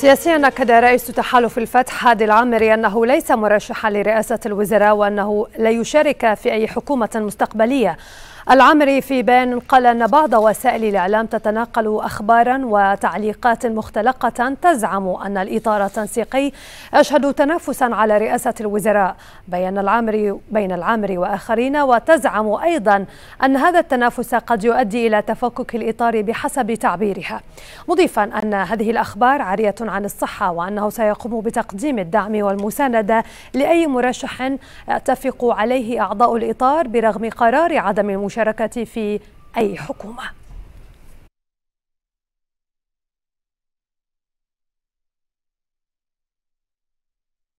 سياسيا أكد رئيس تحالف الفتح هادي العامري أنه ليس مرشحا لرئاسة الوزراء وأنه لا يشارك في أي حكومة مستقبلية العامري في بيان قال أن بعض وسائل الإعلام تتناقل أخبارا وتعليقات مختلقة تزعم أن الإطار التنسيقي يشهد تنافسا على رئاسة الوزراء بين العامري بين العامري وآخرين وتزعم أيضا أن هذا التنافس قد يؤدي إلى تفكك الإطار بحسب تعبيرها مضيفا أن هذه الأخبار عارية عن الصحة وأنه سيقوم بتقديم الدعم والمساندة لأي مرشح يتفق عليه أعضاء الإطار برغم قرار عدم المشاركة المشاركة في أي حكومة